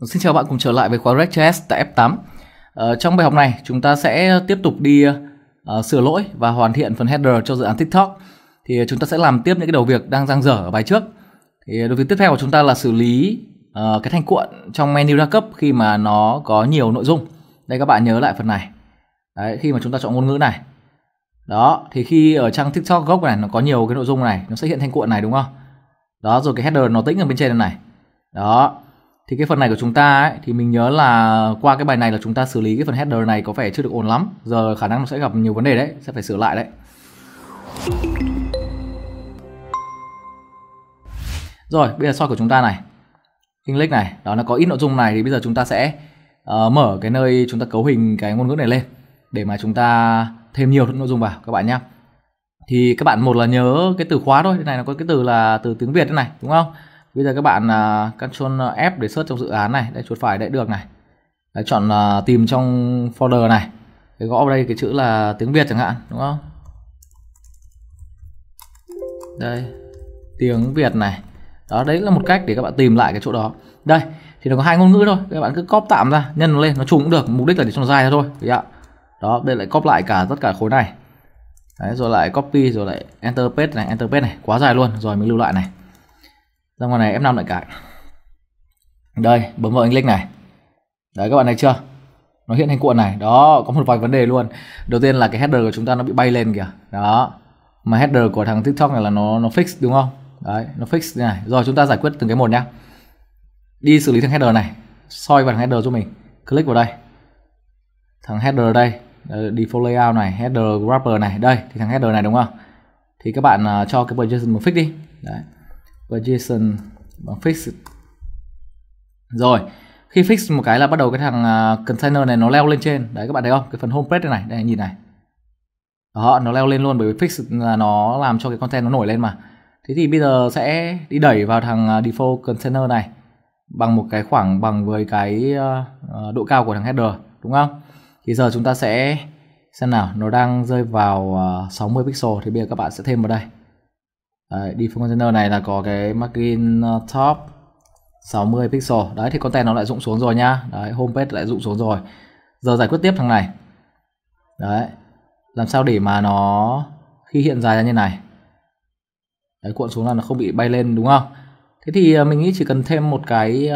Xin chào bạn cùng trở lại với khóa React.js tại F8 ờ, Trong bài học này chúng ta sẽ tiếp tục đi uh, sửa lỗi và hoàn thiện phần header cho dự án TikTok Thì chúng ta sẽ làm tiếp những cái đầu việc đang dang dở ở bài trước Thì đầu việc tiếp theo của chúng ta là xử lý uh, cái thanh cuộn trong menu đa cấp khi mà nó có nhiều nội dung Đây các bạn nhớ lại phần này Đấy, khi mà chúng ta chọn ngôn ngữ này Đó, thì khi ở trang TikTok gốc này nó có nhiều cái nội dung này Nó sẽ hiện thanh cuộn này đúng không? Đó, rồi cái header nó tĩnh ở bên trên này Đó, thì cái phần này của chúng ta ấy, thì mình nhớ là qua cái bài này là chúng ta xử lý cái phần header này có vẻ chưa được ổn lắm giờ khả năng nó sẽ gặp nhiều vấn đề đấy sẽ phải sửa lại đấy rồi bây giờ soi của chúng ta này English này đó nó có ít nội dung này thì bây giờ chúng ta sẽ uh, mở cái nơi chúng ta cấu hình cái ngôn ngữ này lên để mà chúng ta thêm nhiều nội dung vào các bạn nhé thì các bạn một là nhớ cái từ khóa thôi cái này nó có cái từ là từ tiếng việt thế này đúng không bây giờ các bạn uh, à, Ctrl à, F để search trong dự án này đây chuột phải đẩy được này đấy, chọn uh, tìm trong folder này cái gõ vào đây cái chữ là tiếng Việt chẳng hạn đúng không đây tiếng Việt này đó đấy là một cách để các bạn tìm lại cái chỗ đó đây thì nó có hai ngôn ngữ thôi các bạn cứ copy tạm ra nhân nó lên nó trùng cũng được mục đích là để cho nó dài thôi đấy ạ đó đây lại copy lại cả tất cả khối này đấy, rồi lại copy rồi lại enter page này enter page này quá dài luôn rồi mình lưu lại này ra ngoài này F5 lại cài đây bấm vào link này đấy các bạn thấy chưa nó hiện thành cuộn này đó có một vài vấn đề luôn đầu tiên là cái header của chúng ta nó bị bay lên kìa đó mà header của thằng tiktok này là nó nó fix đúng không đấy nó fix này rồi chúng ta giải quyết từng cái một nhá đi xử lý thằng header này soi vào thằng header cho mình click vào đây thằng header đây default layout này header wrapper này đây thì thằng header này đúng không thì các bạn uh, cho cái position một fix đi đấy và JSON bằng fix rồi khi fix một cái là bắt đầu cái thằng à, container này nó leo lên trên đấy các bạn thấy không cái phần home page này này nhìn này họ nó leo lên luôn bởi vì fix là nó làm cho cái content nó nổi lên mà thế thì bây giờ sẽ đi đẩy vào thằng à, default container này bằng một cái khoảng bằng với cái à, độ cao của thằng header đúng không thì giờ chúng ta sẽ xem nào nó đang rơi vào 60 pixel thì bây giờ các bạn sẽ thêm vào đây đấy, default container này là có cái margin ờ, top 60 pixel đấy thì con content nó lại rụng xuống rồi nhá đấy homepage lại rụng xuống rồi giờ giải quyết tiếp thằng này đấy làm sao để mà nó khi hiện dài ra như này đấy cuộn xuống là nó không bị bay lên đúng không thế thì ờ, mình nghĩ chỉ cần thêm một cái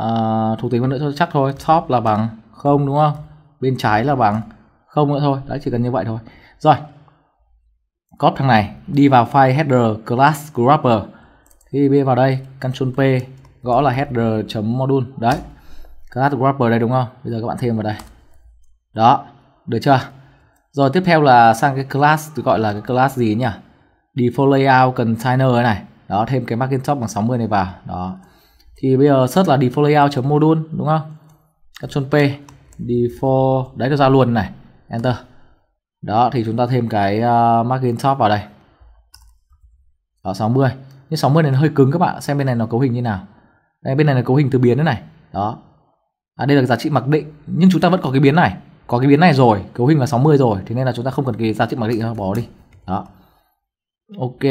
uh, thuộc tính hơn nữa cho chắc thôi top là bằng không đúng không bên trái là bằng không nữa thôi đấy chỉ cần như vậy thôi rồi code thằng này đi vào file header class grabber thì bê vào đây Ctrl P gõ là header.module đấy class grabber đây đúng không bây giờ các bạn thêm vào đây đó được chưa rồi tiếp theo là sang cái class tôi gọi là cái class gì nhỉ default layout container này đó thêm cái Macintosh bằng 60 này vào đó thì bây giờ search là default layout.module đúng không Ctrl P default đấy nó ra luôn này enter đó thì chúng ta thêm cái uh, margin top vào đây đó 60 nhưng 60 này nó hơi cứng các bạn xem bên này nó cấu hình như nào đây bên này là cấu hình từ biến đấy này đó à, đây là giá trị mặc định nhưng chúng ta vẫn có cái biến này có cái biến này rồi cấu hình là 60 rồi thế nên là chúng ta không cần cái giá trị mặc định nữa bỏ đi đó ok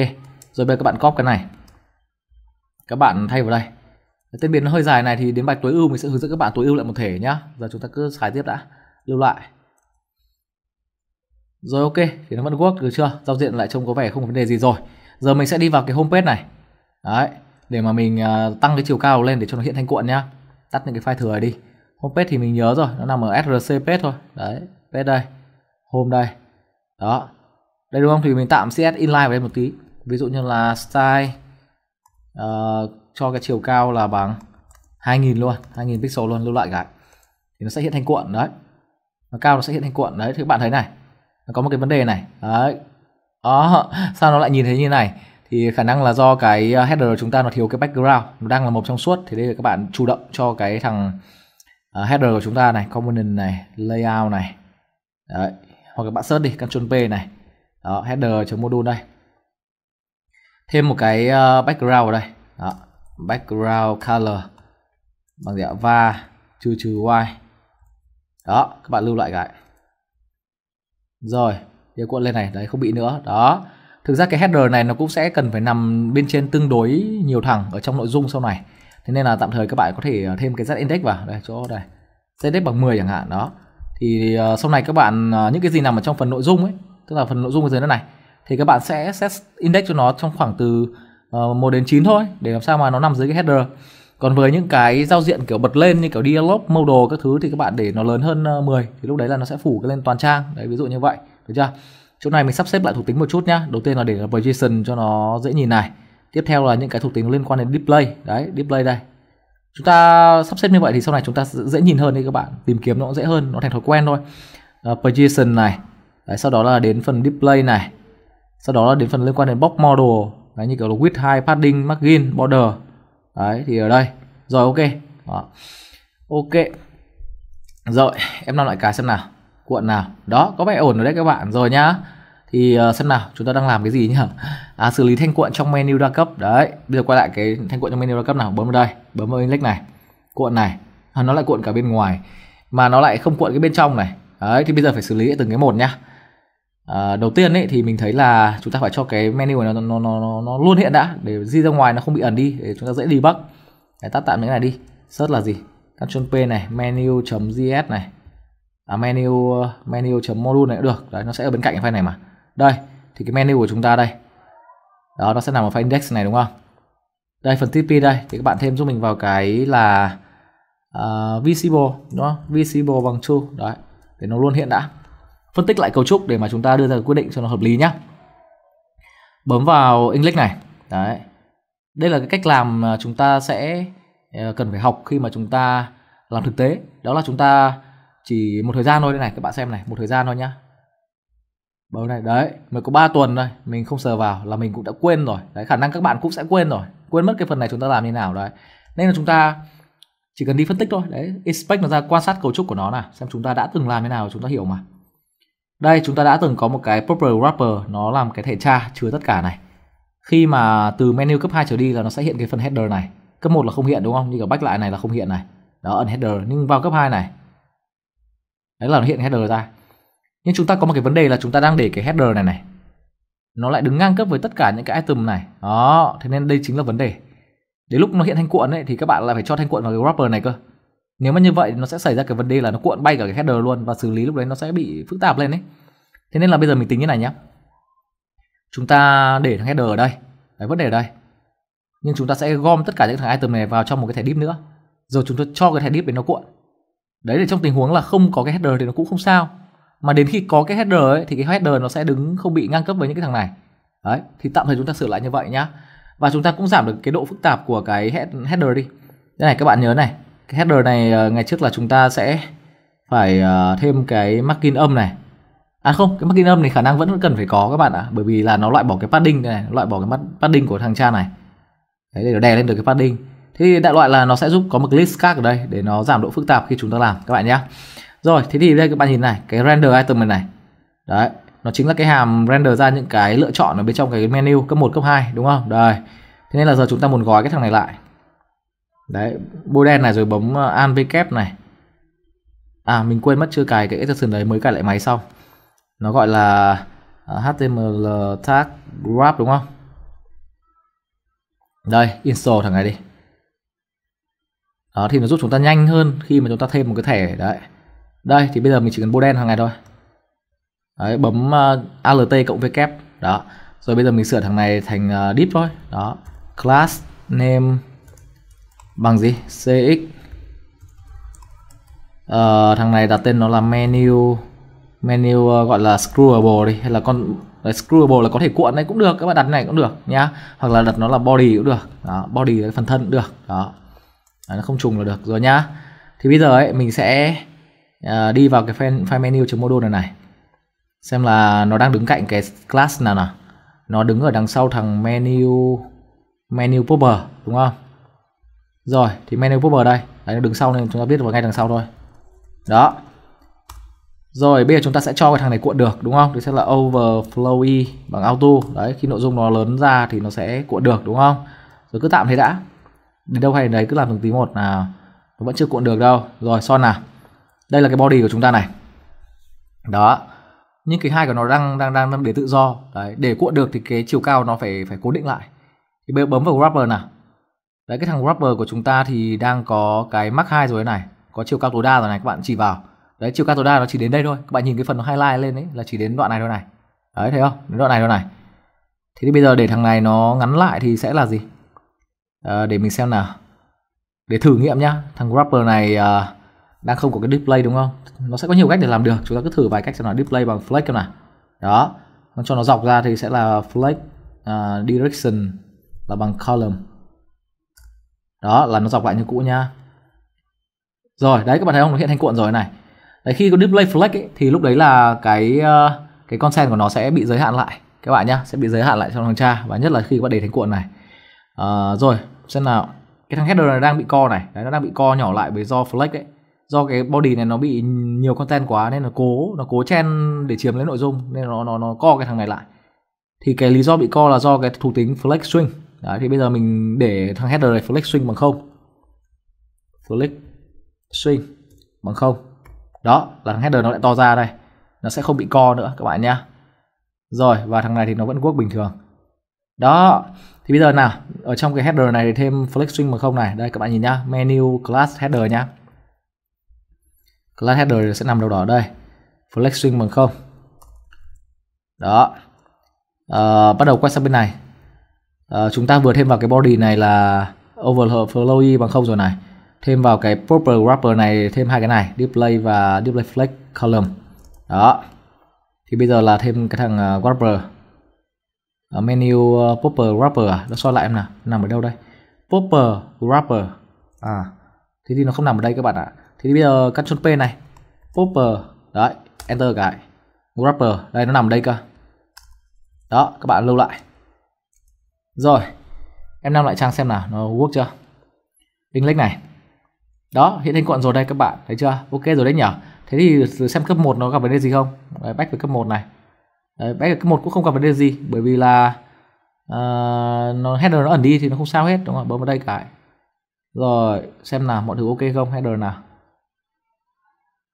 rồi bây giờ các bạn copy cái này các bạn thay vào đây tên biến nó hơi dài này thì đến bài tối ưu mình sẽ hướng dẫn các bạn tối ưu lại một thể nhá giờ chúng ta cứ xài tiếp đã lưu lại rồi ok, thì nó vẫn work được chưa? Giao diện lại trông có vẻ không có vấn đề gì rồi. Giờ mình sẽ đi vào cái homepage này. Đấy, để mà mình à, tăng cái chiều cao lên để cho nó hiện thanh cuộn nhá. Tắt những cái file thừa đi. Homepage thì mình nhớ rồi, nó nằm ở src page thôi. Đấy, page đây. Home đây. Đó. Đây đúng không? Thì mình tạm CS inline vào đây một tí. Ví dụ như là style uh, ờ, cho cái chiều cao là bằng 2000 luôn, 2000 pixel luôn lưu lại cái. Thì nó sẽ hiện thanh cuộn đấy. Nó cao nó sẽ hiện thanh cuộn đấy. Thì các bạn thấy này, có một cái vấn đề này đấy đó sao nó lại nhìn thấy như này thì khả năng là do cái à, header của chúng ta nó thiếu cái background nó đang là màu trong suốt thì đây là các bạn chủ động cho cái thằng uh, header của chúng ta này component này layout này đấy hoặc các bạn search đi control p này đó header module đây thêm một cái uh, background ở đây đó background color bằng dạ va trừ trừ y đó các bạn lưu lại cái rồi, điều cuộn lên này, đấy không bị nữa. Đó. Thực ra cái header này nó cũng sẽ cần phải nằm bên trên tương đối nhiều thẳng ở trong nội dung sau này. Thế nên là tạm thời các bạn có thể ờ, thêm cái Z index vào đây chỗ đây. Z index bằng 10 chẳng hạn đó. Thì uh, sau này các bạn uh, những cái gì nằm ở trong phần nội dung ấy, tức là phần nội dung ở dưới này thì các bạn sẽ set index cho nó trong khoảng từ uh, 1 đến 9 thôi để làm sao mà nó nằm dưới cái header còn với những cái giao diện kiểu bật lên như kiểu dialog modal các thứ thì các bạn để nó lớn hơn 10 ờ, thì lúc đấy là nó sẽ phủ lên toàn trang đấy ví dụ như vậy được chưa chỗ này mình sắp xếp lại thuộc tính một chút nhá đầu tiên là để vào JSON cho nó dễ nhìn này tiếp theo là những cái thuộc tính liên quan đến display đấy display đây chúng ta sắp xếp như vậy thì sau này chúng ta dễ nhìn hơn đấy các bạn tìm kiếm nó cũng dễ hơn nó thành thói quen thôi uh, ờ, position này đấy, sau đó là đến phần display này sau đó là đến phần liên quan đến box model đấy, như kiểu là width height padding margin border đấy thì ở đây rồi ok đó. ok rồi em làm lại cái xem nào cuộn nào đó có vẻ ổn rồi đấy các bạn rồi nhá thì uh, xem nào chúng ta đang làm cái gì nhỉ à, xử lý thanh cuộn trong menu đa cấp đấy bây giờ quay lại cái thanh cuộn trong menu đa cấp nào bấm vào đây bấm vào index này cuộn này à, nó lại cuộn cả bên ngoài mà nó lại không cuộn cái bên trong này đấy thì bây giờ phải xử lý từng cái một nhá À, đầu tiên ấy thì mình thấy là chúng ta phải cho cái menu này nó nó nó nó luôn hiện đã để di ra ngoài nó không bị ẩn đi để chúng ta dễ debug. Để tắt tạm những cái này đi. Search là gì? Ctrl P này, menu.js này. À, menu menu.module này cũng được. Đấy nó sẽ ở bên cạnh cái file này mà. Đây thì cái menu của chúng ta đây. Đó nó sẽ nằm ở file index này đúng không? Đây phần TP đây thì các bạn thêm giúp mình vào cái là uh, visible đúng không? Visible bằng true. Đấy. Để nó luôn hiện đã phân tích lại cấu trúc để mà chúng ta đưa ra quyết định cho nó hợp lý nhé bấm vào English này đấy đây là cái cách làm mà chúng ta sẽ ờ, cần phải học khi mà chúng ta làm thực tế đó là chúng ta chỉ một thời gian thôi đây này các bạn xem này một thời gian thôi nhá bấm này đấy mới có 3 tuần thôi mình không sờ vào là mình cũng đã quên rồi đấy khả năng các bạn cũng sẽ quên rồi quên mất cái phần này chúng ta làm như nào đấy nên là chúng ta chỉ cần đi phân tích thôi đấy inspect nó ra quan sát cấu trúc của nó này xem chúng ta đã từng làm thế nào chúng ta hiểu mà đây chúng ta đã từng có một cái proper wrapper nó làm cái thẻ tra chứa tất cả này. Khi mà từ menu cấp 2 trở đi là nó sẽ hiện cái phần header này. Cấp 1 là không hiện đúng không? Như cả back lại này là không hiện này. Đó ẩn header nhưng vào cấp 2 này. Đấy là nó hiện header ra. Nhưng chúng ta có một cái vấn đề là chúng ta đang để cái header này này. Nó lại đứng ngang cấp với tất cả những cái item này. Đó, thế nên đây chính là vấn đề. Đến lúc nó hiện thanh cuộn ấy thì các bạn lại phải cho thanh cuộn vào cái wrapper này cơ nếu mà như vậy nó sẽ xảy ra cái vấn đề là nó cuộn bay cả cái header luôn và xử lý lúc đấy nó sẽ bị phức tạp lên đấy thế nên là bây giờ mình tính như này nhé chúng ta để thằng header ở đây đấy vấn đề ở đây nhưng chúng ta sẽ gom tất cả những thằng item này vào trong một cái thẻ deep nữa rồi chúng ta cho cái thẻ deep để nó cuộn đấy là trong tình huống là không có cái header thì nó cũng không sao mà đến khi có cái header ấy thì cái header nó sẽ đứng không bị ngang cấp với những cái thằng này đấy thì tạm thời chúng ta sửa lại như vậy nhá và chúng ta cũng giảm được cái độ phức tạp của cái header đi đây này các bạn nhớ này cái header này ờ, ngày trước là chúng ta sẽ phải ờ, thêm cái marking âm này à không cái marking âm này khả năng vẫn cần phải có các bạn ạ à, bởi vì là nó loại bỏ cái padding này loại bỏ cái padding của thằng cha này đấy để nó đè lên được cái padding thế thì đại loại là nó sẽ giúp có một cái list card ở đây để nó giảm độ phức tạp khi chúng ta làm các bạn nhé rồi thế thì đây các bạn nhìn này cái render item này này đấy nó chính là cái hàm render ra những cái lựa chọn ở bên trong cái menu cấp 1, cấp 2 đúng không? Đây. Thế nên là giờ chúng ta muốn gói cái thằng này lại đấy bôi đen này rồi bấm ờ, an v kép này à mình quên mất chưa cài cái extension đấy mới cài lại máy xong. nó gọi là ờ, html tag wrap đúng không đây install thằng này đi đó thì nó giúp chúng ta nhanh hơn khi mà chúng ta thêm một cái thẻ đấy đây thì bây giờ mình chỉ cần bôi đen hàng ngày thôi đấy bấm uh, alt cộng v kép đó rồi bây giờ mình sửa thằng này thành uh, div thôi đó class name bằng gì cx uh, ờ, thằng này đặt tên nó là menu menu ờ, gọi là screwable đi hay là con đấy, ờ, screwable là có thể cuộn đấy cũng được các bạn đặt này cũng được nhá hoặc là đặt nó là body cũng được đó, body là phần thân cũng được đó nó không trùng là được rồi nhá thì bây giờ ấy mình sẽ đi vào cái file, file menu module này này xem là nó đang đứng cạnh cái class nào nào nó đứng ở đằng sau thằng menu menu popper đúng không rồi thì menu popper đây đấy nó đứng sau nên chúng ta biết được ngay đằng sau thôi đó rồi bây giờ chúng ta sẽ cho cái thằng này cuộn được đúng không thì sẽ là overflow y bằng auto đấy khi nội dung nó lớn ra thì nó sẽ cuộn được đúng không rồi cứ tạm thế đã đến đâu hay đấy cứ làm từng tí một nào nó vẫn chưa cuộn được đâu rồi son nào đây là cái body của chúng ta này đó những cái hai của nó đang đang đang để tự do đấy để cuộn được thì cái chiều cao nó phải phải cố định lại thì bây giờ bấm vào wrapper nào Đấy cái thằng Grabber của chúng ta thì đang có cái Mark 2 rồi này, có chiều cao tối đa rồi này các bạn chỉ vào. Đấy chiều cao tối đa nó chỉ đến đây thôi. Các bạn nhìn cái phần nó highlight lên ấy là chỉ đến đoạn này thôi này. Đấy thấy không? Đến đoạn này thôi này. Thế thì bây giờ để thằng này nó ngắn lại thì sẽ là gì? À, để mình xem nào. Để thử nghiệm nhá. Thằng Grabber này à, đang không có cái display đúng không? Nó sẽ có nhiều cách để làm được. Chúng ta cứ thử vài cách xem nào display bằng flex xem nào. Đó. Nó cho nó dọc ra thì sẽ là flex uh, direction là bằng column đó là nó dọc lại như cũ nha rồi đấy các bạn thấy không nó hiện thành cuộn rồi này đấy khi có display flex ấy, thì lúc đấy là cái ờ, cái consent của nó sẽ bị giới hạn lại các bạn nhá sẽ bị giới hạn lại trong thằng cha và nhất là khi các bạn để thành cuộn này à, rồi xem nào cái thằng header này đang bị co này đấy, nó đang bị co nhỏ lại bởi do flex đấy do cái body này nó bị nhiều content quá nên nó cố nó cố chen để chiếm lấy nội dung nên nó nó nó co cái thằng này lại thì cái lý do bị co là do cái thuộc tính flex string Đấy, thì bây giờ mình để thằng header này flex swing bằng không flex swing bằng không đó là thằng header nó lại to ra đây nó sẽ không bị co nữa các bạn nhá rồi và thằng này thì nó vẫn work bình thường đó thì bây giờ nào ở trong cái header này thì thêm flex swing bằng không này đây các bạn nhìn nhá menu class header nhá class header sẽ nằm đâu đó đây flex swing bằng không đó à, bắt đầu quay sang bên này Ờ, chúng ta vừa thêm vào cái body này là overflow bằng không rồi này thêm vào cái proper wrapper này thêm hai cái này display và display flex column đó thì bây giờ là thêm cái thằng uh, wrapper ở ờ, menu uh, proper wrapper à nó soi lại em nào nằm ở đâu đây proper wrapper à thế thì nó không nằm ở đây các bạn ạ thì bây giờ cắt ctrl p này proper đấy enter cái wrapper đây nó nằm ở đây cơ đó các bạn lưu lại rồi, em nằm lại trang xem nào, nó work chưa? Index này. Đó, hiện hình gọn rồi đây các bạn, thấy chưa? Ok rồi đấy nhở. Thế thì xem cấp 1 nó gặp vấn đề gì không? Đấy, back với cấp 1 này. Đấy, back với cấp 1 cũng không gặp vấn đề gì bởi vì là uh, nó header nó ẩn đi thì nó không sao hết đúng không? Bấm vào đây cái. Rồi, xem nào mọi thứ ok không header nào.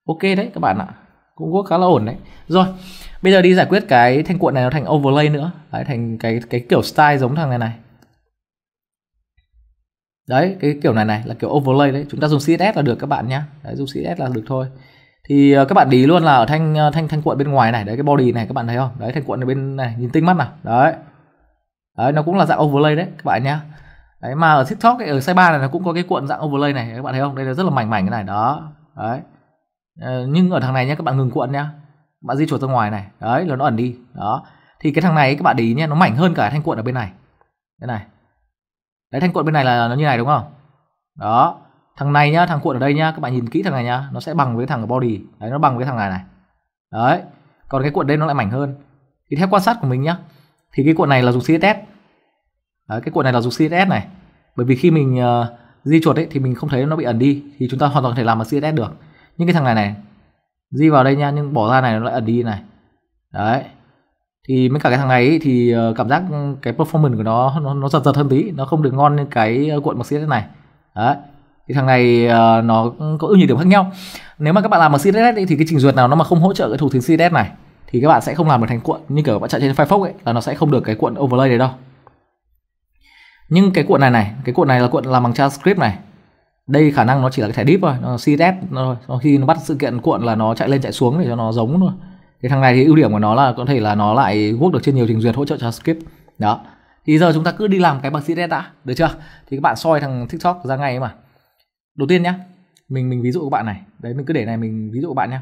Ok đấy các bạn ạ. Cũng work khá là ổn đấy. Rồi, bây giờ đi giải quyết cái thanh cuộn này nó thành overlay nữa đấy, thành cái cái kiểu style giống thằng này này đấy cái kiểu này này là kiểu overlay đấy chúng ta dùng css là được các bạn nhá đấy, dùng css là được thôi thì ờ, các bạn đi luôn là ở thanh ờ, thanh thanh cuộn bên ngoài này đấy cái body này các bạn thấy không đấy thanh cuộn ở bên này nhìn tinh mắt nào đấy đấy nó cũng là dạng overlay đấy các bạn nhá đấy mà ở tiktok ấy, ở size ba này nó cũng có cái cuộn dạng overlay này các bạn thấy không đây là rất là mảnh mảnh cái này đó đấy ờ, nhưng ở thằng này nhé các bạn ngừng cuộn nhá bạn di chuột ra ngoài này đấy là nó ẩn đi đó thì cái thằng này các bạn để ý nhé nó mảnh hơn cả thanh cuộn ở bên này đây này đấy thanh cuộn bên này là nó như này đúng không đó thằng này nhá thằng cuộn ở đây nhá các bạn nhìn kỹ thằng này nhá nó sẽ bằng với thằng ở body đấy nó bằng với thằng này này đấy còn cái cuộn đây nó lại mảnh hơn thì theo quan sát của mình nhá thì cái cuộn này là dùng css đấy, cái cuộn này là dùng css này bởi vì khi mình uh, di chuột ấy thì mình không thấy nó bị ẩn đi thì chúng ta hoàn toàn có thể làm bằng css được nhưng cái thằng này này di vào đây nha nhưng bỏ ra này nó lại ẩn đi này đấy thì mấy cả cái thằng này ấy, thì ờ, cảm giác cái performance của nó nó, nó giật giật hơn tí nó không được ngon như cái ờ, cuộn mặc thế này đấy thì thằng này uh, nó có ưu nhược điểm khác nhau nếu mà các bạn làm bằng CSS ấy, thì cái trình duyệt nào nó mà không hỗ trợ cái thủ tướng CSS này thì các bạn sẽ không làm được thành cuộn như kiểu bạn chạy trên Firefox ấy là nó sẽ không được cái cuộn overlay đấy đâu nhưng cái cuộn này này cái cuộn này là cuộn làm bằng JavaScript này đây khả năng nó chỉ là cái thẻ deep thôi nó CSS thôi khi nó bắt sự kiện cuộn là nó chạy lên chạy xuống để cho nó giống thôi cái thằng này thì ưu điểm của nó là có thể là nó lại work được trên nhiều trình duyệt hỗ trợ cho JavaScript đó thì giờ chúng ta cứ đi làm cái bằng CSS đã được chưa thì các bạn soi thằng TikTok ra ngay ấy mà đầu tiên nhá mình mình ví dụ các bạn này đấy mình cứ để này mình ví dụ các bạn nhá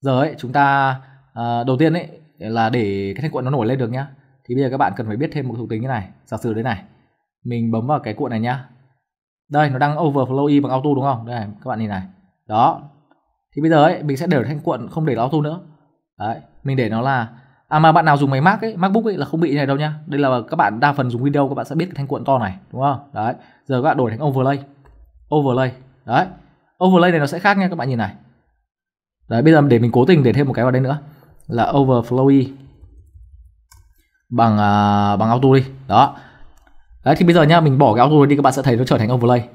giờ ấy chúng ta à, đầu tiên ấy là để cái thanh cuộn nó nổi lên được nhá thì bây giờ các bạn cần phải biết thêm một thuộc tính như này giả sử đây này mình bấm vào cái cuộn này nhá đây nó đang overflow y bằng auto đúng không đây các bạn nhìn này đó thì bây giờ ấy mình sẽ để thanh cuộn không để là auto nữa đấy mình để nó là à mà bạn nào dùng máy mac ấy macbook ấy là không bị như này đâu nhá đây là các bạn đa phần dùng video các bạn sẽ biết cái thanh cuộn to này đúng không đấy giờ các bạn đổi thành overlay overlay đấy overlay này nó sẽ khác nha các bạn nhìn này đấy bây giờ để mình cố tình để thêm một cái vào đây nữa là overflow y bằng uh, bằng auto đi đó đấy thì bây giờ nhá mình bỏ cái auto đi các bạn sẽ thấy nó trở thành overlay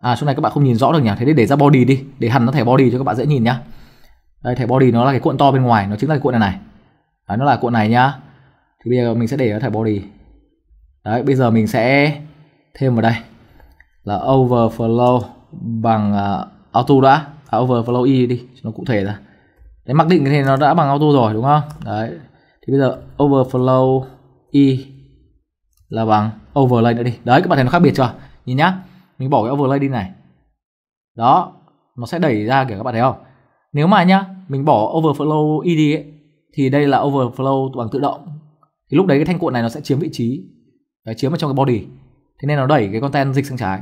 à chỗ này các bạn không nhìn rõ được nhỉ thế thì để ra body đi để hẳn nó thẻ body cho các bạn dễ nhìn nhá đây thẻ body nó là cái cuộn to bên ngoài nó chính là cái cuộn này này đấy, nó là cuộn này nhá thì bây giờ mình sẽ để nó thẻ body đấy bây giờ mình sẽ thêm vào đây là overflow bằng uh, auto đã à, overflow y đi cho nó cụ thể ra đấy mặc định thì nó đã bằng auto rồi đúng không đấy thì bây giờ overflow y là bằng overlay nữa đi đấy các bạn thấy nó khác biệt chưa nhìn nhá mình bỏ cái overlay đi này đó nó sẽ đẩy ra kìa các bạn thấy không nếu mà nhá mình bỏ overflow id e ấy, thì đây là overflow bằng tự động thì lúc đấy cái thanh cuộn này nó sẽ chiếm vị trí đấy, chiếm vào trong cái body thế nên nó đẩy cái content dịch sang trái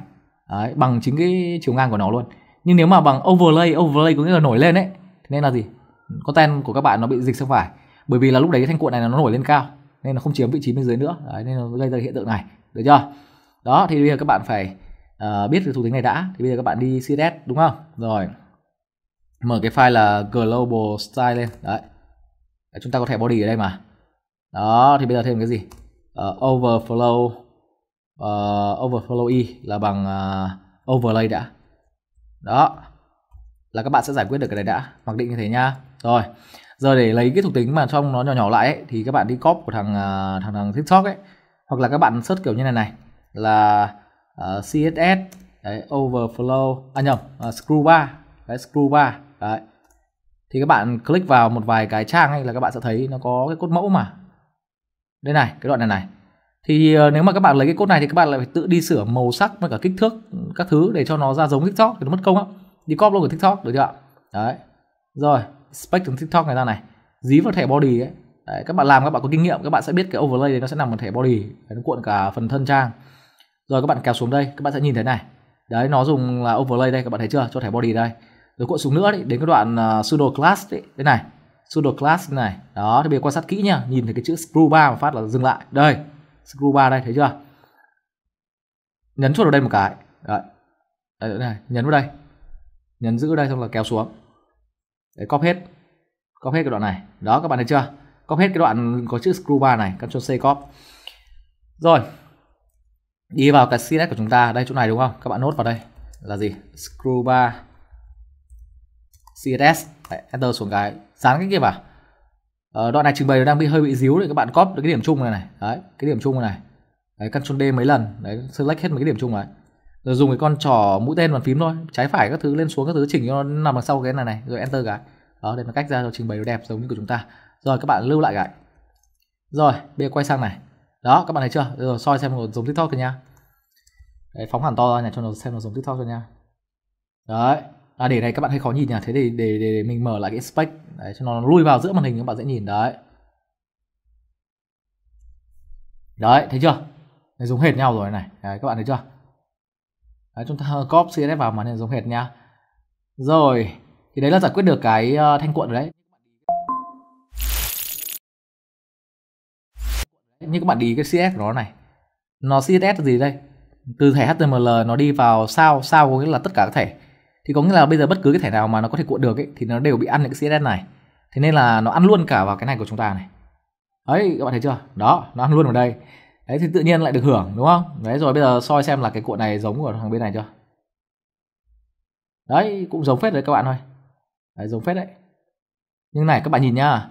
đấy, bằng chính cái chiều ngang của nó luôn nhưng nếu mà bằng overlay overlay có nghĩa là nổi lên ấy thế nên là gì content của các bạn nó bị dịch sang phải bởi vì là lúc đấy cái thanh cuộn này nó nổi lên cao nên là không chiếm vị trí bên dưới nữa đấy, nên nó gây ra hiện tượng này được chưa đó thì bây giờ các bạn phải uh, biết được thủ tính này đã thì bây giờ các bạn đi css đúng không rồi mở cái file là global style lên đấy chúng ta có thể body ở đây mà đó thì bây giờ thêm cái gì uh, overflow uh, overflow y e là bằng uh, overlay đã đó là các bạn sẽ giải quyết được cái này đã mặc định như thế nhá rồi giờ để lấy cái thuộc tính mà trong nó nhỏ nhỏ lại ấy, thì các bạn đi copy của thằng à, thằng thằng tiktok ấy hoặc là các bạn search kiểu như này này là uh, à, css đấy, overflow à nhầm uh, screw bar đấy screw bar đấy thì các bạn click vào một vài cái trang ấy là các bạn sẽ thấy nó có cái cốt mẫu mà đây này cái đoạn này này thì ờ, nếu mà các bạn lấy cái cốt này thì các bạn lại phải tự đi sửa màu sắc với cả kích thước các thứ để cho nó ra giống tiktok thì nó mất công á đi copy luôn của tiktok được chưa ạ đấy rồi spectrum tiktok người ra này dí vào thẻ body ấy đấy, các bạn làm các bạn có kinh nghiệm các bạn sẽ biết cái overlay này nó sẽ nằm ở thẻ body đấy, nó cuộn cả phần thân trang rồi các bạn kéo xuống đây các bạn sẽ nhìn thấy này đấy nó dùng là overlay đây các bạn thấy chưa cho thẻ body đây rồi cuộn xuống nữa đấy, đến cái đoạn uh, pseudo class đấy, đây này pseudo class này đó thì bây giờ quan sát kỹ nha, nhìn thấy cái chữ screw bar mà phát là dừng lại đây screw bar đây thấy chưa nhấn chuột vào đây một cái đấy, đấy này nhấn vào đây nhấn giữ đây xong là kéo xuống Đấy, copy hết copy hết cái đoạn này đó các bạn thấy chưa copy hết cái đoạn có chữ screwbar này Ctrl C copy rồi đi vào cái CSS của chúng ta đây chỗ này đúng không các bạn nốt vào đây là gì screwbar CSS Đấy, enter xuống cái dán cái kia vào ờ, đoạn này trình bày đang bị hơi bị díu để các bạn copy được cái điểm chung này này đấy cái điểm chung này này đấy, Ctrl D mấy lần đấy select hết mấy cái điểm chung này rồi dùng cái con trỏ mũi tên bàn phím thôi trái phải các thứ lên xuống các thứ chỉnh cho nó nằm đằng sau cái này này rồi enter cái đó để nó cách ra rồi trình bày nó đẹp giống như của chúng ta rồi các bạn lưu lại cái rồi bây giờ quay sang này đó các bạn thấy chưa rồi soi xem nó giống tiktok rồi nha đấy, phóng hẳn to ra nhà cho nó xem nó giống tiktok rồi nha đấy à, để này các bạn hơi khó nhìn nhỉ thế để, để, để, để mình mở lại cái spec đấy, cho nó lui vào giữa màn hình các bạn dễ nhìn đấy đấy thấy chưa đấy, giống hệt nhau rồi này đấy, các bạn thấy chưa đấy, chúng ta copy CSS vào màn hình giống hệt nha. rồi thì đấy là giải quyết được cái ờ, thanh cuộn rồi đấy như các bạn đi cái CSS của nó này nó CSS gì đây từ thẻ HTML nó đi vào sao sao có nghĩa là tất cả các thẻ thì có nghĩa là bây giờ bất cứ cái thẻ nào mà nó có thể cuộn được ấy, thì nó đều bị ăn những cái CSS này thế nên là nó ăn luôn cả vào cái này của chúng ta này đấy các bạn thấy chưa đó nó ăn luôn vào đây đấy thì tự nhiên lại được hưởng đúng không đấy rồi bây giờ soi xem là cái cuộn này giống của thằng bên này chưa đấy cũng giống phết đấy các bạn thôi, đấy giống phết đấy nhưng này các bạn nhìn nhá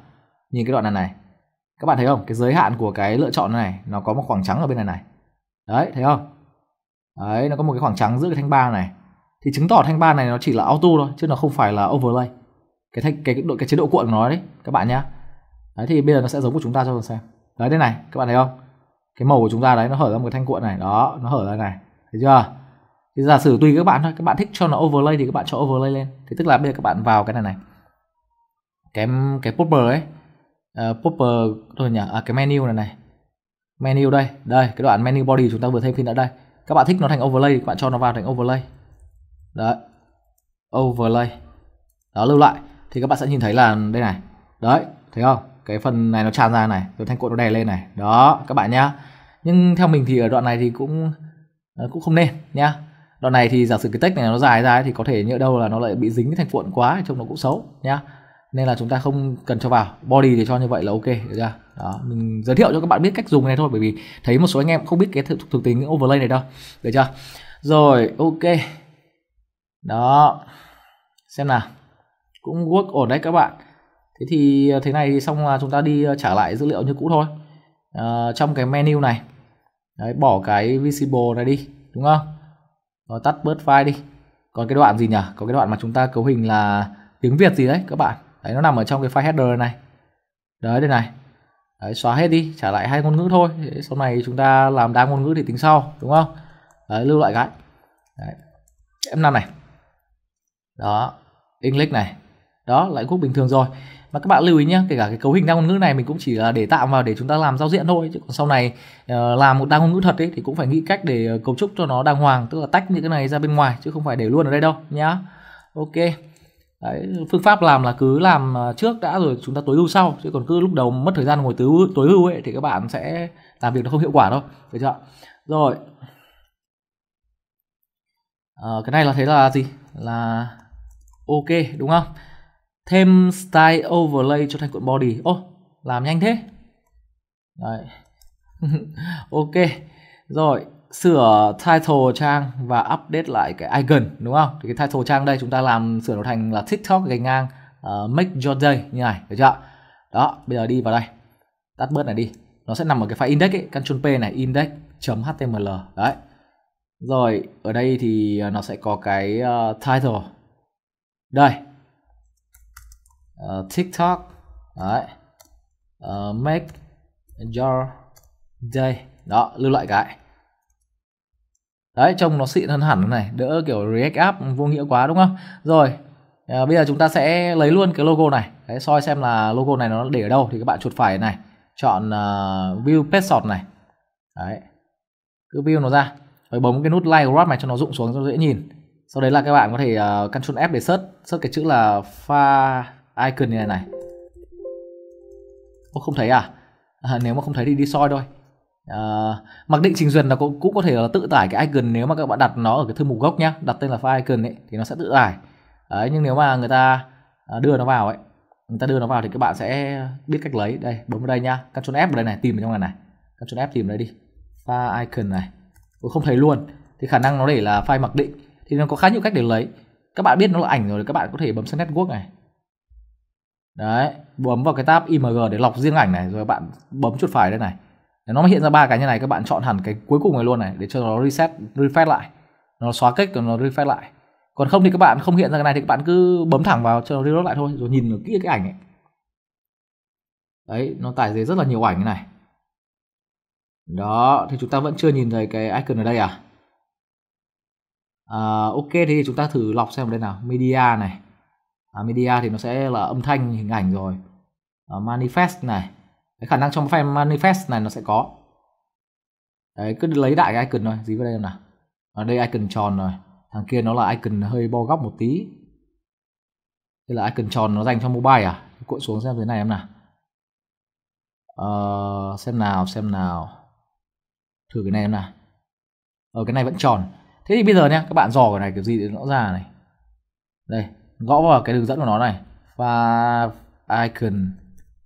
nhìn cái đoạn này này các bạn thấy không cái giới hạn của cái lựa chọn này nó có một khoảng trắng ở bên này này đấy thấy không đấy nó có một cái khoảng trắng giữa cái thanh ba này thì chứng tỏ thanh ba này nó chỉ là auto thôi chứ nó không phải là overlay cái thanh cái độ cái, cái chế độ cuộn của nó đấy các bạn nhá đấy thì bây giờ nó sẽ giống của chúng ta cho xem đấy đây này các bạn thấy không cái màu của chúng ta đấy nó hở ra một thanh cuộn này đó nó hở ra này thấy chưa thì giả sử tùy các bạn thôi các bạn thích cho nó overlay thì các bạn cho overlay lên thì tức là bây giờ các bạn vào cái này này cái cái popper ấy uh, popper thôi nhỉ à, cái menu này này menu đây đây cái đoạn menu body chúng ta vừa thêm phim ở đây các bạn thích nó thành overlay thì các bạn cho nó vào thành overlay đấy overlay đó lưu lại thì các bạn sẽ nhìn thấy là đây này đấy thấy không cái phần này nó tràn ra này rồi thanh cuộn nó đè lên này đó các bạn nhá nhưng theo mình thì ở đoạn này thì cũng ờ, cũng không nên nhá đoạn này thì giả sử cái tách này nó dài ra ấy, thì có thể nhỡ đâu là nó lại bị dính cái thanh cuộn quá trông nó cũng xấu nhá nên là chúng ta không cần cho vào body thì cho như vậy là ok được chưa đó mình giới thiệu cho các bạn biết cách dùng này thôi bởi vì thấy một số anh em không biết cái thực, thực tính overlay này đâu được chưa rồi ok đó xem nào cũng work ổn đấy các bạn thế thì à, thế này thì xong là chúng ta đi à, trả lại dữ liệu như cũ thôi à, trong cái menu này đấy, bỏ cái visible này đi đúng không rồi tắt bớt file đi còn cái đoạn gì nhỉ có cái đoạn mà chúng ta cấu hình là tiếng việt gì đấy các bạn đấy nó nằm ở trong cái file header này đấy đây này đấy, xóa hết đi trả lại hai ngôn ngữ thôi đấy, sau này chúng ta làm đa ngôn ngữ thì tính sau đúng không đấy, lưu lại cái đấy. em năm này đó english này đó lại quốc bình thường rồi và các bạn lưu ý nhé kể cả cái cấu hình đa ngôn ngữ này mình cũng chỉ là để tạo vào để chúng ta làm giao diện thôi chứ còn sau này ờ, làm một đa ngôn ngữ thật ấy, thì cũng phải nghĩ cách để ờ, cấu trúc cho nó đàng hoàng tức là tách những cái này ra bên ngoài chứ không phải để luôn ở đây đâu nhá ok Đấy, phương pháp làm là cứ làm ờ, trước đã rồi chúng ta tối ưu sau chứ còn cứ lúc đầu mất thời gian ngồi tối ưu, tối ưu ấy thì các bạn sẽ làm việc nó không hiệu quả đâu được chưa rồi à, cái này là thế là gì là ok đúng không thêm style overlay cho thành cuộn body ô làm nhanh thế Đấy. ok rồi sửa title trang và update lại cái icon đúng không thì cái title trang đây chúng ta làm sửa nó thành là tiktok gạch ngang uh, make your day như này được chưa đó bây giờ đi vào đây tắt bớt này đi nó sẽ nằm ở cái file index ấy, Ctrl P này index.html đấy rồi ở đây thì ờ, nó sẽ có cái uh, title đây uh, tiktok đấy uh, make your day đó lưu lại cái đấy trông nó xịn hơn hẳn này đỡ kiểu react app vô nghĩa quá đúng không rồi à, bây giờ chúng ta sẽ lấy luôn cái logo này đấy, soi xem là logo này nó để ở đâu thì các bạn chuột phải này chọn uh, view pet sort này đấy cứ view nó ra rồi bấm cái nút like grab này cho nó rụng xuống cho dễ nhìn sau đấy là các bạn có thể uh, control f để search search cái chữ là pha icon như này này Ô, không thấy à? à nếu mà không thấy thì đi soi thôi à, mặc định trình duyệt là cũng, cũng có thể là tự tải cái icon nếu mà các bạn đặt nó ở cái thư mục gốc nhá đặt tên là file icon ấy thì nó sẽ tự tải đấy nhưng nếu mà người ta à, đưa nó vào ấy người ta đưa nó vào thì các bạn sẽ biết cách lấy đây bấm vào đây nhá Ctrl F vào đây này tìm ở trong này này Ctrl F tìm đây đi file icon này tôi không thấy luôn thì khả năng nó để là file mặc định thì nó có khá nhiều cách để lấy các bạn biết nó là ảnh rồi các bạn có thể bấm sang network này đấy bấm vào cái tab img để lọc riêng ảnh này rồi bạn bấm chuột phải đây này để nó hiện ra ba cái như này các bạn chọn hẳn cái cuối cùng này luôn này để cho nó reset refresh lại nó xóa cách rồi nó refresh lại còn không thì các bạn không hiện ra cái này thì các bạn cứ bấm thẳng vào cho nó reload lại thôi rồi nhìn kỹ cái ảnh ấy đấy nó tải về rất là nhiều ảnh này đó thì chúng ta vẫn chưa nhìn thấy cái icon ở đây à, à ok thì chúng ta thử lọc xem đây nào media này à, media thì nó sẽ là âm thanh hình ảnh rồi à, manifest này cái khả năng trong file manifest này nó sẽ có đấy cứ lấy đại cái icon thôi dí vào đây nào ở đây icon tròn rồi thằng kia nó là icon hơi bo góc một tí đây là icon tròn nó dành cho mobile à cuộn xuống xem thế này em nào ờ, xem nào xem nào thử cái này em nào Ở ờ, cái này vẫn tròn thế thì bây giờ nha các bạn dò cái này kiểu gì để nó ra này đây gõ vào cái đường dẫn của nó này và icon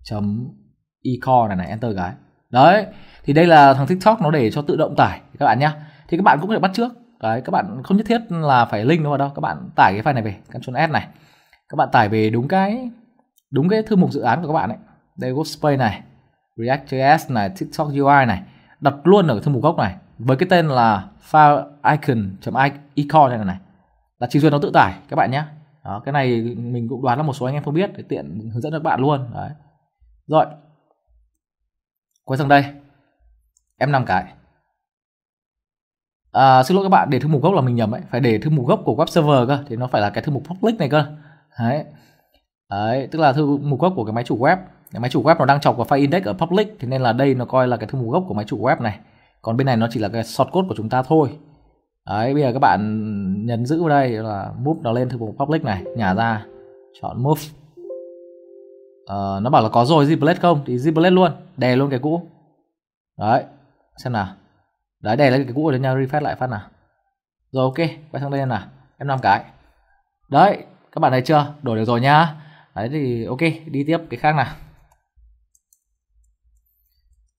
chấm icon này này enter cái đấy thì đây là thằng tiktok nó để cho tự động tải các bạn nhá thì các bạn cũng có thể bắt trước đấy các bạn không nhất thiết là phải link nó vào đâu các bạn tải cái file này về ctrl s này các bạn tải về đúng cái đúng cái thư mục dự án của các bạn ấy đây workspace này react.js này tiktok ui này đặt luôn ở thư mục gốc này với cái tên là file icon icon này này là trình duyệt nó tự tải các bạn nhé đó cái này mình cũng đoán là một số anh em không biết để tiện hướng dẫn các bạn luôn đấy rồi quay sang đây em làm cái à, xin lỗi các bạn để thư mục gốc là mình nhầm ấy phải để thư mục gốc của web server cơ thì nó phải là cái thư mục public này cơ đấy đấy tức là thư mục gốc của cái máy chủ web cái máy chủ web nó đang chọc vào file index ở public thế nên là đây nó coi là cái thư mục gốc của máy chủ web này còn bên này nó chỉ là cái short code của chúng ta thôi đấy bây giờ các bạn nhấn giữ vào đây là move nó lên thư mục public này nhả ra chọn move ờ, nó bảo là có rồi ziplet không thì ziplet luôn đè luôn cái cũ đấy xem nào đấy đè lên cái cũ rồi nha refresh lại phát nào rồi ok quay sang đây nào em làm cái đấy các bạn thấy chưa đổi được rồi nhá đấy thì ok đi tiếp cái khác nào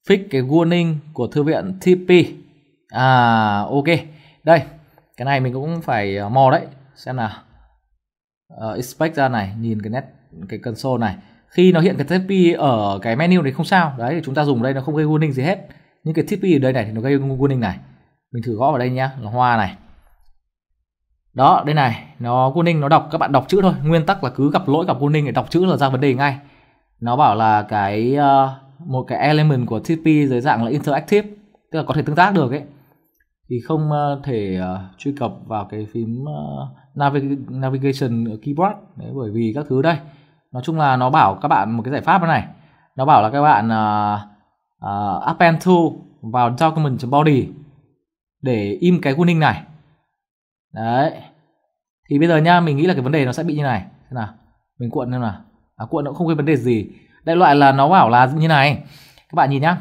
fix cái warning của thư viện TP à ok đây cái này mình cũng phải ờ, mò đấy xem nào uh, ờ, expect ra này nhìn cái nét cái console này khi nó hiện cái TP ở cái menu này không sao đấy chúng ta dùng đây nó không gây warning gì hết nhưng cái TP ở đây này thì nó gây warning này mình thử gõ vào đây nhá là hoa này đó đây này nó warning nó đọc các bạn đọc chữ thôi nguyên tắc là cứ gặp lỗi gặp warning thì đọc chữ là ra vấn đề ngay nó bảo là cái uh, một cái element của TP dưới dạng là interactive tức là có thể tương tác được ấy thì không ờ, thể ờ, truy cập vào cái phím ờ, navigation keyboard đấy bởi vì các thứ đây nói chung là nó bảo các bạn một cái giải pháp thế này nó bảo là các bạn uh, append to vào document body để im cái warning này đấy thì bây giờ nha mình nghĩ là cái vấn đề nó sẽ bị như này thế nào mình cuộn xem nào à, cuộn nó không gây vấn đề gì đại loại là nó bảo là như này các bạn nhìn nhá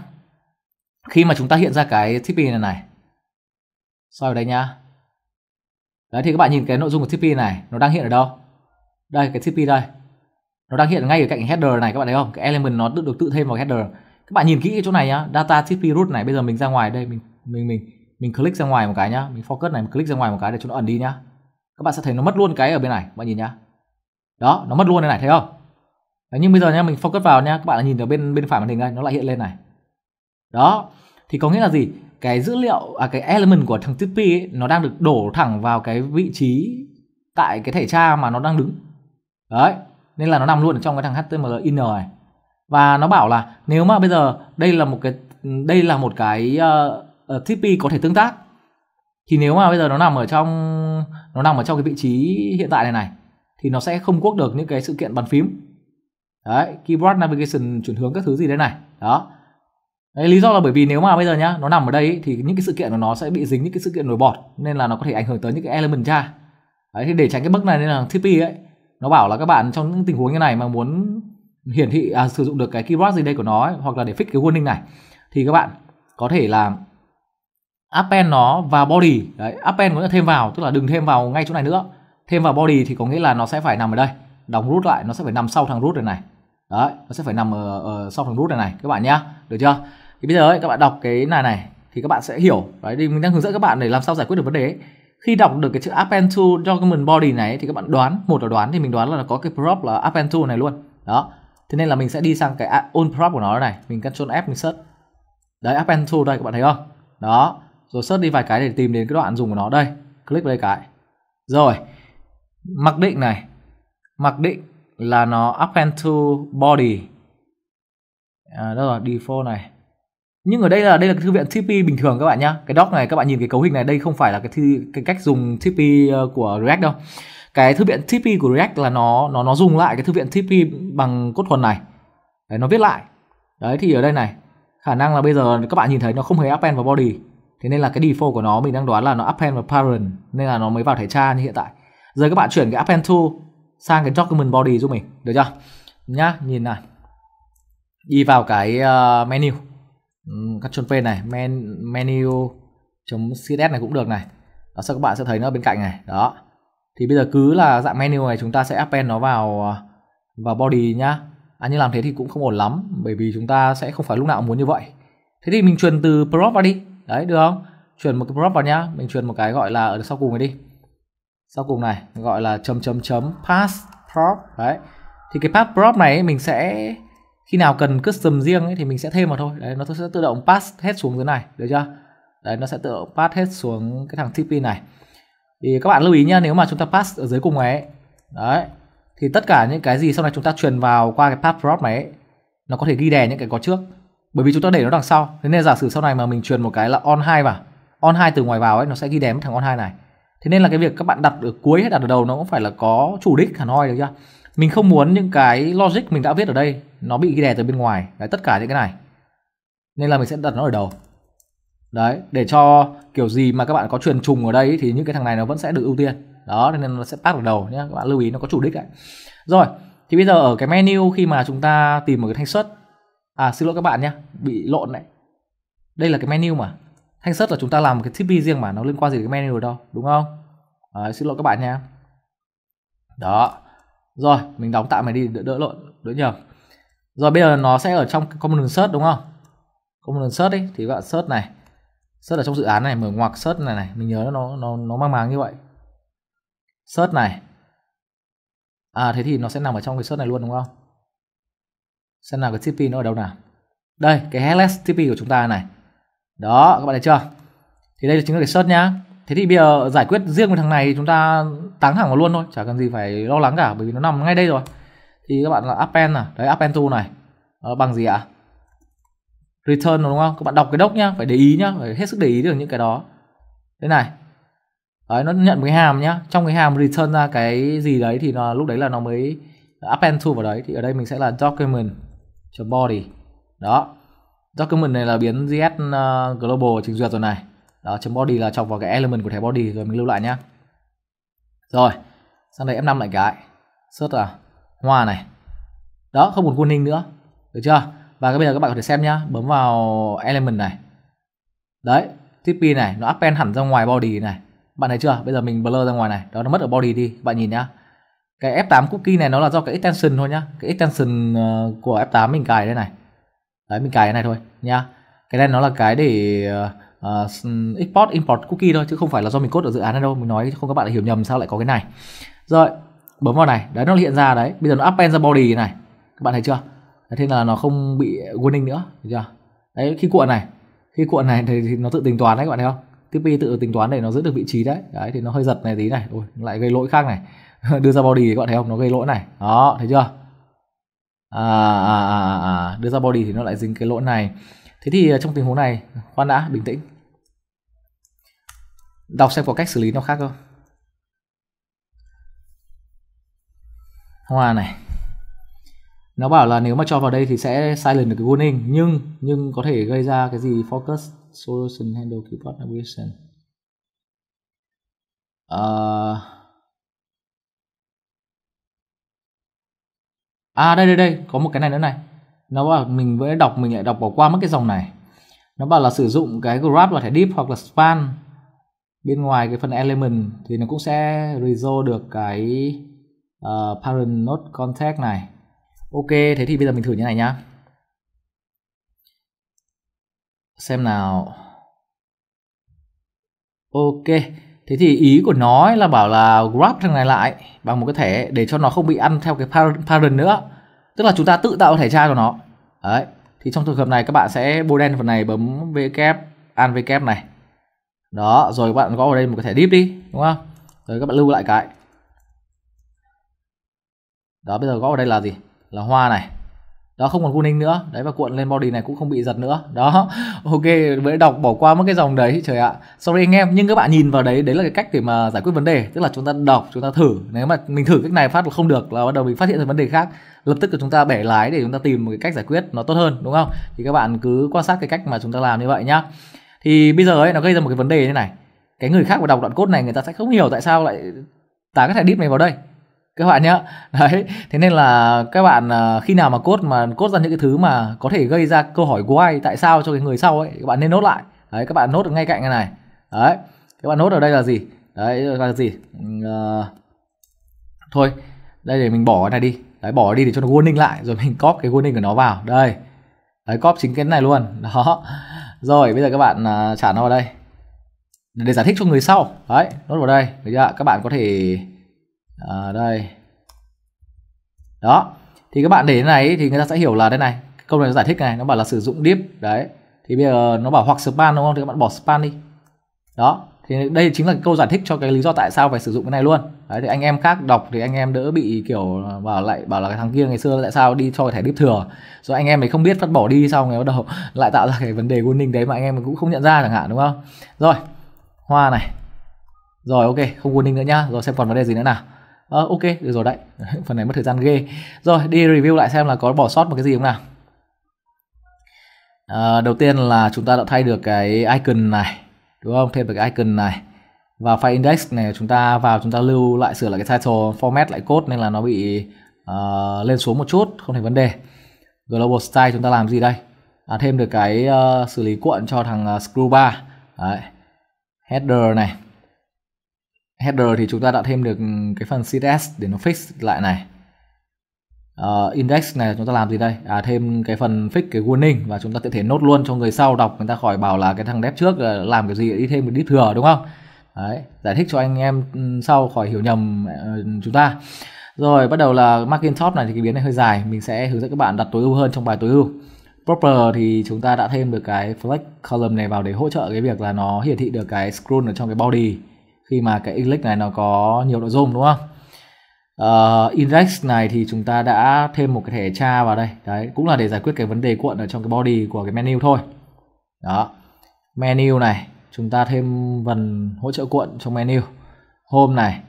khi mà chúng ta hiện ra cái thiết bị này này soi vào đây nhá đấy thì các bạn nhìn cái nội dung của TP này nó đang hiện ở đâu đây cái TP đây nó đang hiện ngay ở cạnh header này các bạn thấy không cái element nó được, được tự thêm vào header các bạn nhìn kỹ cái chỗ này nhá data TP root này bây giờ mình ra ngoài đây mình mình mình mình click ra ngoài một cái nhá mình focus này mình click ra ngoài một cái để cho nó ẩn đi nhá các bạn sẽ thấy nó mất luôn cái ở bên này các bạn nhìn nhá đó nó mất luôn này này thấy không Đấy, nhưng bây giờ nha mình focus vào nhá. các bạn nhìn ở bên bên phải màn hình đây nó lại hiện lên này đó thì có nghĩa là gì cái dữ liệu à cái element của thằng TP nó đang được đổ thẳng vào cái vị trí tại cái thẻ tra mà nó đang đứng đấy nên là nó nằm luôn ở trong cái thằng HTML in này và nó bảo là nếu mà bây giờ đây là một cái đây là một cái uh, ờ, ờ, TP có thể tương tác thì nếu mà bây giờ nó nằm ở trong nó nằm ở trong cái vị trí hiện tại này này thì nó sẽ không quốc được những cái sự kiện bàn phím đấy keyboard navigation chuyển hướng các thứ gì đây này đó Đấy, lý do là bởi vì nếu mà bây giờ nhá nó nằm ở đây ý, thì những cái sự kiện của nó sẽ bị dính những cái sự kiện nổi bọt nên là nó có thể ảnh hưởng tới những cái element cha. đấy thì để tránh cái bug này nên là TP ấy nó bảo là các bạn trong những tình huống như này mà muốn hiển thị à, sử dụng được cái keyword gì đây của nó ấy, hoặc là để fix cái warning này thì các bạn có thể là append nó vào body đấy append có nghĩa thêm vào tức là đừng thêm vào ngay chỗ này nữa thêm vào body thì có nghĩa là nó sẽ phải nằm ở đây đóng root lại nó sẽ phải nằm sau thằng root này này đấy nó sẽ phải nằm ở, ở sau thằng root này này các bạn nhá được chưa thì bây giờ ấy, các bạn đọc cái này này thì các bạn sẽ hiểu đấy thì mình đang hướng dẫn các bạn để làm sao giải quyết được vấn đề ấy. khi đọc được cái chữ append to document body này thì các bạn đoán một là đoán thì mình đoán là có cái prop là append to này luôn đó thế nên là mình sẽ đi sang cái on prop của nó này mình control f mình search đấy append to đây các bạn thấy không đó rồi search đi vài cái để tìm đến cái đoạn dùng của nó đây click vào đây cái rồi mặc định này mặc định là nó append to body à, đâu là default này nhưng ở đây là đây là cái thư viện TP bình thường các bạn nhá cái doc này các bạn nhìn cái cấu hình này đây không phải là cái thư, cái cách dùng TP ờ, của React đâu cái thư viện TP của React là nó nó nó dùng lại cái thư viện TP bằng cốt thuần này đấy, nó viết lại đấy thì ở đây này khả năng là bây giờ các bạn nhìn thấy nó không hề append vào body thế nên là cái default của nó mình đang đoán là nó append vào parent nên là nó mới vào thẻ cha như hiện tại giờ các bạn chuyển cái append to sang cái document body giúp mình được chưa nhá nhìn này đi vào cái uh, menu các chôn page này men, menu chấm css này cũng được này đó sau các bạn sẽ thấy nó bên cạnh này đó thì bây giờ cứ là dạng menu này chúng ta sẽ append nó vào à, vào body nhá à, nhưng làm thế thì cũng không ổn lắm bởi vì chúng ta sẽ không phải lúc nào muốn như vậy thế thì mình truyền từ prop vào đi đấy được không chuyển một cái prop vào nhá mình truyền một cái gọi là ở sau cùng này đi sau cùng này gọi là chấm chấm chấm pass prop đấy thì cái pass prop này mình sẽ khi nào cần custom riêng ấy, thì mình sẽ thêm vào thôi đấy nó sẽ tự động pass hết xuống dưới này được chưa đấy nó sẽ tự động pass hết xuống cái thằng TP này thì các bạn lưu ý nhá nếu mà chúng ta pass ở dưới cùng ấy đấy thì tất cả những cái gì sau này chúng ta truyền vào qua cái path prop này ấy, nó có thể ghi đè những cái có trước bởi vì chúng ta để nó đằng sau thế nên giả sử sau này mà mình truyền một cái là on hai vào on hai từ ngoài vào ấy nó sẽ ghi đè thằng on hai này thế nên là cái việc các bạn đặt ở cuối hay đặt ở đầu nó cũng phải là có chủ đích hẳn hoi được chưa mình không muốn những cái logic mình đã viết ở đây nó bị đè từ bên ngoài đấy tất cả những cái này nên là mình sẽ đặt nó ở đầu đấy để cho kiểu gì mà các bạn có truyền trùng ở đây thì những cái thằng này nó vẫn sẽ được ưu tiên đó nên nó sẽ pass ở đầu nhé các bạn lưu ý nó có chủ đích đấy rồi thì bây giờ ở cái menu khi mà chúng ta tìm một cái thanh xuất à xin lỗi các bạn nhé bị lộn này đây là cái menu mà thanh xuất là chúng ta làm một cái bị riêng mà nó liên quan gì đến cái menu đâu đúng không đấy, xin lỗi các bạn nha đó rồi mình đóng tạm mày đi đỡ, đỡ lộn đỡ nhầm rồi bây giờ nó sẽ ở trong common search đúng không common search ấy thì các bạn search này search ở trong dự án này mở ngoặc search này này mình nhớ nó nó nó mang máng như vậy search này à thế thì nó sẽ nằm ở trong cái search này luôn đúng không xem nào cái TP nó ở đâu nào đây cái headless TP của chúng ta này đó các bạn thấy chưa thì đây là chính là cái search nhá thế thì bây giờ giải quyết riêng với thằng này thì chúng ta táng thẳng vào luôn thôi chả cần gì phải lo lắng cả bởi vì nó nằm ngay đây rồi thì các bạn là append à đấy append to này nó ờ, bằng gì ạ return đúng không các bạn đọc cái đốc nhá phải để ý nhá phải hết sức để ý được những cái đó thế này đấy nó nhận một cái hàm nhá trong cái hàm return ra cái gì đấy thì nó, lúc đấy là nó mới append to vào đấy thì ở đây mình sẽ là document body đó document này là biến js ờ, global trình duyệt rồi này đó chấm body là chọc vào cái element của thẻ body rồi mình lưu lại nhá rồi sang đây F5 lại cái search là hoa này đó không một quân hình nữa được chưa và bây giờ các bạn có thể xem nhá bấm vào element này đấy tip này nó append hẳn ra ngoài body này bạn thấy chưa bây giờ mình blur ra ngoài này đó nó mất ở body đi bạn nhìn nhá cái F8 cookie này nó là do cái extension thôi nhá cái extension ờ, của F8 mình cài đây này đấy mình cài cái này thôi nhá cái này nó là cái để ờ, uh, export import cookie thôi chứ không phải là do mình code ở dự án này đâu mình nói không các bạn lại hiểu nhầm sao lại có cái này rồi bấm vào này đấy nó hiện ra đấy bây giờ nó append ra body này các bạn thấy chưa đấy, thế là nó không bị warning nữa thấy chưa đấy khi cuộn này khi cuộn này thì, thì nó tự tính toán đấy các bạn thấy không TP tự tính toán để nó giữ được vị trí đấy đấy thì nó hơi giật này tí này Ôi, lại gây lỗi khác này đưa ra body các bạn thấy không nó gây lỗi này đó thấy chưa à, à, à, à, à. đưa ra body thì nó lại dính cái lỗi này thế thì à, trong tình huống này khoan đã bình tĩnh đọc xem có cách xử lý nó khác không hoa này nó bảo là nếu mà cho vào đây thì sẽ silent được cái warning nhưng nhưng có thể gây ra cái gì focus solution handle keyboard navigation uh... à đây đây đây có một cái này nữa này nó bảo mình vẫn đọc mình lại đọc bỏ qua mất cái dòng này nó bảo là sử dụng cái grab là thẻ deep hoặc là span bên ngoài cái phần element thì nó cũng sẽ resolve được cái uh, ờ, parent node contact này ok thế thì bây giờ mình thử như này nhá xem nào ok thế thì ý của nó là bảo là grab thằng này lại bằng một cái thẻ để cho nó không bị ăn theo cái parent nữa tức là chúng ta tự tạo thẻ cha cho nó đấy thì trong trường hợp này các bạn sẽ bôi đen phần này bấm w kép e an w kép e này đó rồi các bạn gõ vào đây một cái thẻ deep đi đúng không rồi các bạn lưu lại cái đó bây giờ gõ vào đây là gì là hoa này đó không còn cooling nữa đấy và cuộn lên body này cũng không bị giật nữa đó ok với đọc bỏ qua mất cái dòng đấy trời ạ sorry anh em nhưng các bạn nhìn vào đấy đấy là cái cách để mà giải quyết vấn đề tức là chúng ta đọc chúng ta thử nếu mà mình thử cách này phát không được là bắt đầu mình phát hiện ra vấn đề khác lập tức là chúng ta bẻ lái để chúng ta tìm một cái cách giải quyết nó tốt hơn đúng không thì các bạn cứ quan sát cái cách mà chúng ta làm như vậy nhá thì bây giờ ấy nó gây ra một cái vấn đề như này cái người khác mà đọc đoạn cốt này người ta sẽ không hiểu tại sao lại tán cái thẻ deep này vào đây các bạn nhá đấy thế nên là các bạn à, khi nào mà cốt mà cốt ra những cái thứ mà có thể gây ra câu hỏi why tại sao cho cái người sau ấy các bạn nên nốt lại đấy các bạn nốt ở ngay cạnh cái này đấy các bạn nốt ở đây là gì đấy là gì uh, thôi đây để mình bỏ cái này đi đấy bỏ đi để cho nó warning lại rồi mình cóp cái warning của nó vào đây đấy cóp chính cái này luôn đó rồi bây giờ các bạn uh, trả nó vào đây để, giải thích cho người sau đấy nốt vào đây bây giờ các bạn có thể uh, đây đó thì các bạn để thế này thì người ta sẽ hiểu là đây này câu này nó giải thích này nó bảo là sử dụng deep đấy thì bây giờ nó bảo hoặc span đúng không thì các bạn bỏ span đi đó thì đây chính là câu giải thích cho cái lý do tại sao phải sử dụng cái này luôn đấy thì anh em khác đọc thì anh em đỡ bị kiểu bảo lại bảo là cái thằng kia ngày xưa tại sao đi cho thẻ đíp thừa rồi anh em ấy không biết phát bỏ đi xong ngày bắt đầu lại tạo ra cái vấn đề warning đấy mà anh em cũng không nhận ra chẳng hạn đúng không rồi hoa này rồi ok không warning nữa nhá rồi xem còn vấn đề gì nữa nào à, ok được rồi đấy phần này mất thời gian ghê rồi đi review lại xem là có bỏ sót một cái gì không nào à, đầu tiên là chúng ta đã thay được cái icon này đúng không thêm được cái icon này và file index này chúng ta vào chúng ta lưu lại sửa lại cái title format lại code nên là nó bị uh, lên xuống một chút không thành vấn đề global style chúng ta làm gì đây à, thêm được cái uh, xử lý cuộn cho thằng uh, ờ, screw bar Đấy. header này header thì chúng ta đã thêm được cái phần css để nó fix lại này uh, index này chúng ta làm gì đây à, thêm cái phần fix cái warning và chúng ta có thể nốt luôn cho người sau đọc người ta khỏi bảo là cái thằng dev trước ờ, làm cái gì đi thêm một đít thừa đúng không Đấy, giải thích cho anh em ừ, sau khỏi hiểu nhầm uh, chúng ta rồi bắt đầu là marketing top này thì cái biến này hơi dài mình sẽ hướng dẫn các bạn đặt tối ưu hơn trong bài tối ưu proper thì chúng ta đã thêm được cái flex column này vào để hỗ trợ cái việc là nó hiển thị được cái scroll ở trong cái body khi mà cái index này nó có nhiều nội dung đúng không uh, index này thì chúng ta đã thêm một cái thẻ tra e vào đây đấy cũng là để giải quyết cái vấn đề cuộn ở trong cái body của cái menu thôi đó menu này chúng ta thêm phần hỗ trợ cuộn trong menu home này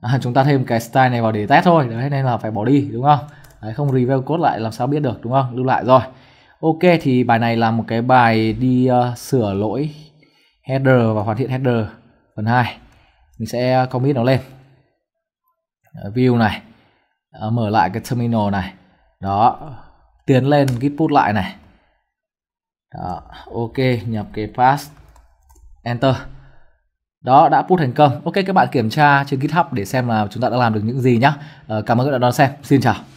à, chúng ta thêm cái style này vào để test thôi đấy nên là phải bỏ đi đúng không đấy, không review code lại làm sao biết được đúng không lưu lại rồi ok thì bài này là một cái bài đi uh, sửa lỗi header và hoàn thiện header phần 2 mình sẽ commit nó lên Ờ, view này ờ, mở lại cái terminal này đó tiến lên git put lại này đó, ok nhập cái pass enter đó đã put thành công ok các bạn kiểm tra trên github để xem là chúng ta đã làm được những gì nhá ờ, cảm ơn các bạn đã đón xem xin chào